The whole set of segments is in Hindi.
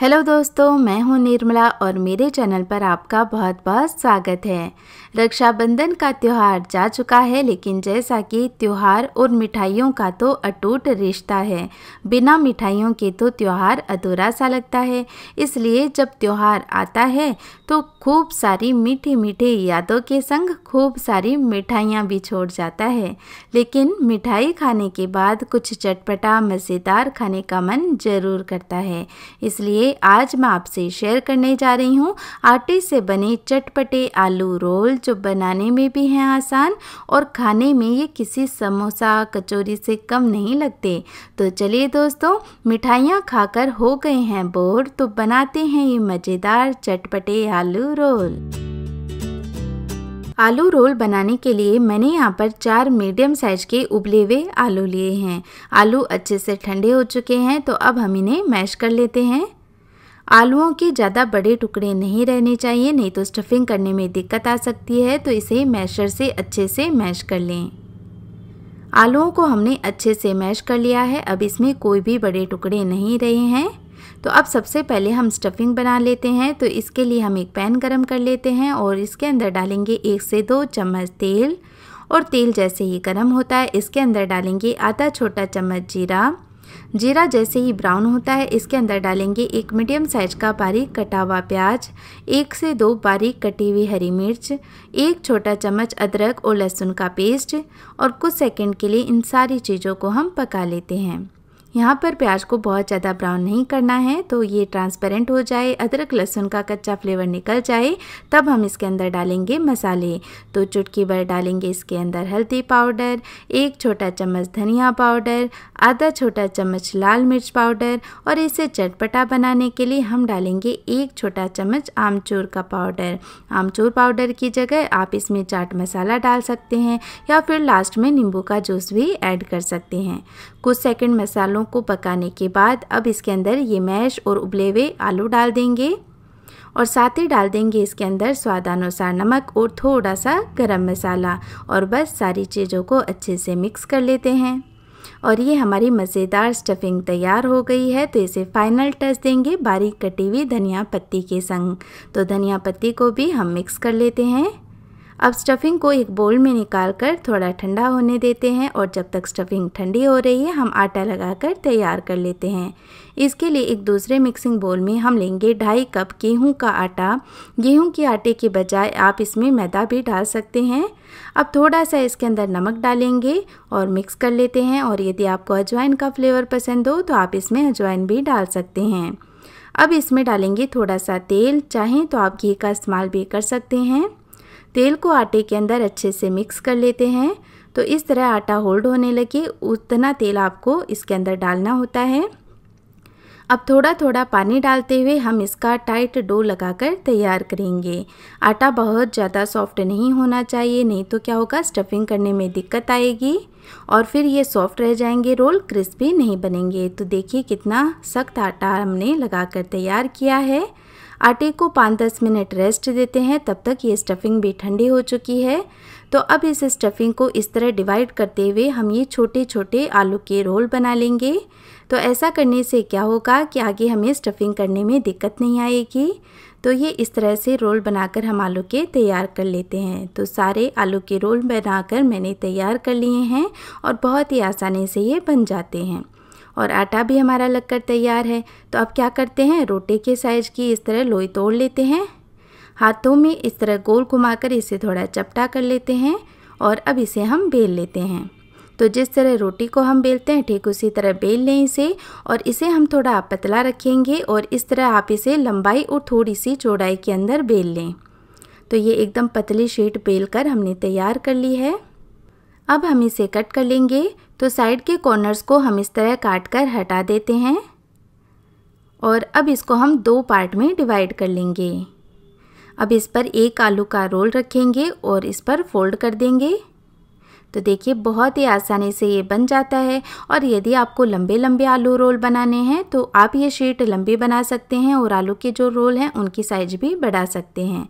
हेलो दोस्तों मैं हूं निर्मला और मेरे चैनल पर आपका बहुत बहुत स्वागत है रक्षाबंधन का त्यौहार जा चुका है लेकिन जैसा कि त्यौहार और मिठाइयों का तो अटूट रिश्ता है बिना मिठाइयों के तो त्यौहार अधूरा सा लगता है इसलिए जब त्यौहार आता है तो खूब सारी मीठी मीठी यादों के संग खूब सारी मिठाइयाँ भी छोड़ जाता है लेकिन मिठाई खाने के बाद कुछ चटपटा मज़ेदार खाने का मन जरूर करता है इसलिए लिए आज मैं आपसे शेयर करने जा रही हूँ आटे से बने चटपटे आलू रोल जो बनाने में भी हैं आसान और खाने में ये किसी समोसा कचौरी से कम नहीं लगते तो चलिए दोस्तों मिठाइयाँ खाकर हो गए हैं बोर तो बनाते हैं ये मज़ेदार चटपटे आलू रोल आलू रोल बनाने के लिए मैंने यहाँ पर चार मीडियम साइज के उबले हुए आलू लिए हैं आलू अच्छे से ठंडे हो चुके हैं तो अब हम इन्हें मैश कर लेते हैं आलूओं के ज़्यादा बड़े टुकड़े नहीं रहने चाहिए नहीं तो स्टफिंग करने में दिक्कत आ सकती है तो इसे मैशर से अच्छे से मैश कर लें आलूओं को हमने अच्छे से मैश कर लिया है अब इसमें कोई भी बड़े टुकड़े नहीं रहे हैं तो अब सबसे पहले हम स्टफिंग बना लेते हैं तो इसके लिए हम एक पैन गरम कर लेते हैं और इसके अंदर डालेंगे एक से दो चम्मच तेल और तेल जैसे ही गर्म होता है इसके अंदर डालेंगे आधा छोटा चम्मच जीरा जीरा जैसे ही ब्राउन होता है इसके अंदर डालेंगे एक मीडियम साइज का बारीक कटा हुआ प्याज एक से दो बारीक कटी हुई हरी मिर्च एक छोटा चम्मच अदरक और लहसुन का पेस्ट और कुछ सेकंड के लिए इन सारी चीज़ों को हम पका लेते हैं यहाँ पर प्याज को बहुत ज़्यादा ब्राउन नहीं करना है तो ये ट्रांसपेरेंट हो जाए अदरक लहसुन का कच्चा फ्लेवर निकल जाए तब हम इसके अंदर डालेंगे मसाले तो चुटकी भर डालेंगे इसके अंदर हल्दी पाउडर एक छोटा चम्मच धनिया पाउडर आधा छोटा चम्मच लाल मिर्च पाउडर और इसे चटपटा बनाने के लिए हम डालेंगे एक छोटा चम्मच आमचूर का पाउडर आमचूर पाउडर की जगह आप इसमें चाट मसाला डाल सकते हैं या फिर लास्ट में नींबू का जूस भी ऐड कर सकते हैं कुछ सेकंड मसालों को पकाने के बाद अब इसके अंदर ये मैश और उबले हुए आलू डाल देंगे और साथ ही डाल देंगे इसके अंदर स्वादानुसार नमक और थोड़ा सा गरम मसाला और बस सारी चीज़ों को अच्छे से मिक्स कर लेते हैं और ये हमारी मज़ेदार स्टफिंग तैयार हो गई है तो इसे फाइनल टच देंगे बारीक कटी हुई धनिया पत्ती के संग तो धनिया पत्ती को भी हम मिक्स कर लेते हैं अब स्टफिंग को एक बोल में निकाल कर थोड़ा ठंडा होने देते हैं और जब तक स्टफिंग ठंडी हो रही है हम आटा लगाकर तैयार कर लेते हैं इसके लिए एक दूसरे मिक्सिंग बोल में हम लेंगे ढाई कप गेहूं का आटा गेहूं के आटे के बजाय आप इसमें मैदा भी डाल सकते हैं अब थोड़ा सा इसके अंदर नमक डालेंगे और मिक्स कर लेते हैं और यदि आपको अजवाइन का फ्लेवर पसंद हो तो आप इसमें अजवाइन भी डाल सकते हैं अब इसमें डालेंगे थोड़ा सा तेल चाहें तो आप घी का इस्तेमाल भी कर सकते हैं तेल को आटे के अंदर अच्छे से मिक्स कर लेते हैं तो इस तरह आटा होल्ड होने लगे उतना तेल आपको इसके अंदर डालना होता है अब थोड़ा थोड़ा पानी डालते हुए हम इसका टाइट डो लगाकर तैयार करेंगे आटा बहुत ज़्यादा सॉफ्ट नहीं होना चाहिए नहीं तो क्या होगा स्टफिंग करने में दिक्कत आएगी और फिर ये सॉफ्ट रह जाएंगे रोल क्रिस्पी नहीं बनेंगे तो देखिए कितना सख्त आटा हमने लगाकर तैयार किया है आटे को पाँच दस मिनट रेस्ट देते हैं तब तक ये स्टफिंग भी ठंडी हो चुकी है तो अब इस स्टफिंग को इस तरह डिवाइड करते हुए हम ये छोटे छोटे आलू के रोल बना लेंगे तो ऐसा करने से क्या होगा कि आगे हमें स्टफिंग करने में दिक्कत नहीं आएगी तो ये इस तरह से रोल बनाकर हम आलू के तैयार कर लेते हैं तो सारे आलू के रोल बनाकर मैंने तैयार कर लिए हैं और बहुत ही आसानी से ये बन जाते हैं और आटा भी हमारा लगकर तैयार है तो अब क्या करते हैं रोटी के साइज की इस तरह लोई तोड़ लेते हैं हाथों में इस तरह गोल घुमाकर इसे थोड़ा चपटा कर लेते हैं और अब इसे हम बेल लेते हैं तो जिस तरह रोटी को हम बेलते हैं ठीक उसी तरह बेल लें इसे और इसे हम थोड़ा पतला रखेंगे और इस तरह आप इसे लंबाई और थोड़ी सी चौड़ाई के अंदर बेल लें तो ये एकदम पतली शीट बेल कर हमने तैयार कर ली है अब हम इसे कट कर लेंगे तो साइड के कॉर्नर्स को हम इस तरह काट कर हटा देते हैं और अब इसको हम दो पार्ट में डिवाइड कर लेंगे अब इस पर एक आलू का रोल रखेंगे और इस पर फोल्ड कर देंगे तो देखिए बहुत ही आसानी से ये बन जाता है और यदि आपको लंबे लंबे आलू रोल बनाने हैं तो आप ये शीट लंबी बना सकते हैं और आलू के जो रोल हैं उनकी साइज भी बढ़ा सकते हैं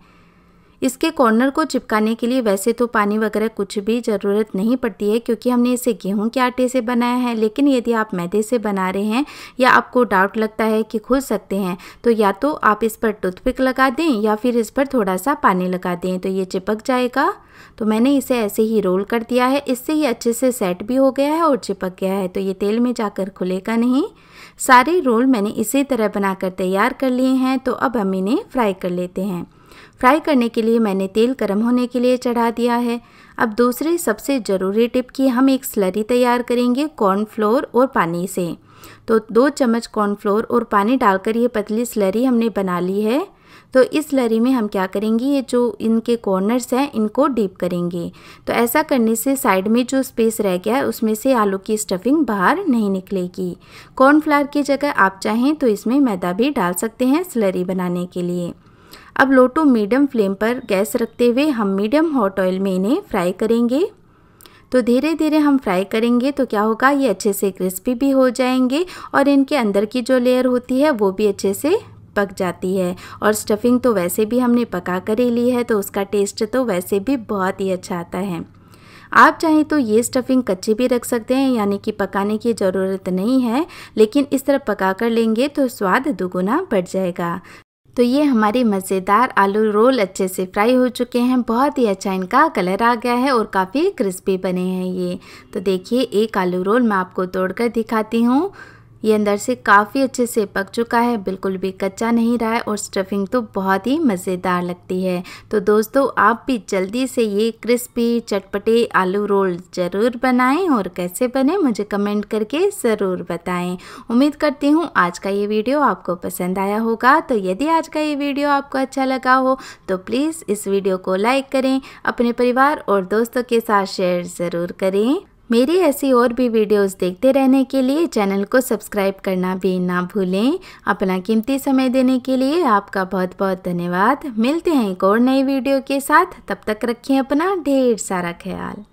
इसके कॉर्नर को चिपकाने के लिए वैसे तो पानी वगैरह कुछ भी ज़रूरत नहीं पड़ती है क्योंकि हमने इसे गेहूं के आटे से बनाया है लेकिन यदि आप मैदे से बना रहे हैं या आपको डाउट लगता है कि खुल सकते हैं तो या तो आप इस पर टूथपिक लगा दें या फिर इस पर थोड़ा सा पानी लगा दें तो ये चिपक जाएगा तो मैंने इसे ऐसे ही रोल कर दिया है इससे ये अच्छे से सेट भी हो गया है और चिपक गया है तो ये तेल में जाकर खुलेगा नहीं सारे रोल मैंने इसी तरह बनाकर तैयार कर लिए हैं तो अब हम इन्हें फ्राई कर लेते हैं फ्राई करने के लिए मैंने तेल गर्म होने के लिए चढ़ा दिया है अब दूसरी सबसे ज़रूरी टिप की हम एक स्लरी तैयार करेंगे कॉर्नफ्लोर और पानी से तो दो चम्मच कॉर्नफ्लोर और पानी डालकर ये पतली स्लरी हमने बना ली है तो इस लरी में हम क्या करेंगे ये जो इनके कॉर्नर्स हैं इनको डीप करेंगे तो ऐसा करने से साइड में जो स्पेस रह गया है उसमें से आलू की स्टफिंग बाहर नहीं निकलेगी कॉर्नफ्लावर की जगह आप चाहें तो इसमें मैदा भी डाल सकते हैं स्लरी बनाने के लिए अब लो टू मीडियम फ्लेम पर गैस रखते हुए हम मीडियम हॉट ऑयल में इन्हें फ्राई करेंगे तो धीरे धीरे हम फ्राई करेंगे तो क्या होगा ये अच्छे से क्रिस्पी भी हो जाएंगे और इनके अंदर की जो लेयर होती है वो भी अच्छे से पक जाती है और स्टफिंग तो वैसे भी हमने पका कर ही ली है तो उसका टेस्ट तो वैसे भी बहुत ही अच्छा आता है आप चाहें तो ये स्टफिंग कच्ची भी रख सकते हैं यानी कि पकाने की ज़रूरत नहीं है लेकिन इस तरह पका कर लेंगे तो स्वाद दोगुना बढ़ जाएगा तो ये हमारे मज़ेदार आलू रोल अच्छे से फ्राई हो चुके हैं बहुत ही अच्छा इनका कलर आ गया है और काफ़ी क्रिस्पी बने हैं ये तो देखिए एक आलू रोल मैं आपको तोड़कर दिखाती हूँ ये अंदर से काफ़ी अच्छे से पक चुका है बिल्कुल भी कच्चा नहीं रहा है और स्टफिंग तो बहुत ही मज़ेदार लगती है तो दोस्तों आप भी जल्दी से ये क्रिस्पी चटपटे आलू रोल ज़रूर बनाएं और कैसे बने मुझे कमेंट करके ज़रूर बताएं उम्मीद करती हूँ आज का ये वीडियो आपको पसंद आया होगा तो यदि आज का ये वीडियो आपको अच्छा लगा हो तो प्लीज़ इस वीडियो को लाइक करें अपने परिवार और दोस्तों के साथ शेयर ज़रूर करें मेरी ऐसी और भी वीडियोस देखते रहने के लिए चैनल को सब्सक्राइब करना भी ना भूलें अपना कीमती समय देने के लिए आपका बहुत बहुत धन्यवाद मिलते हैं एक और नई वीडियो के साथ तब तक रखें अपना ढेर सारा ख्याल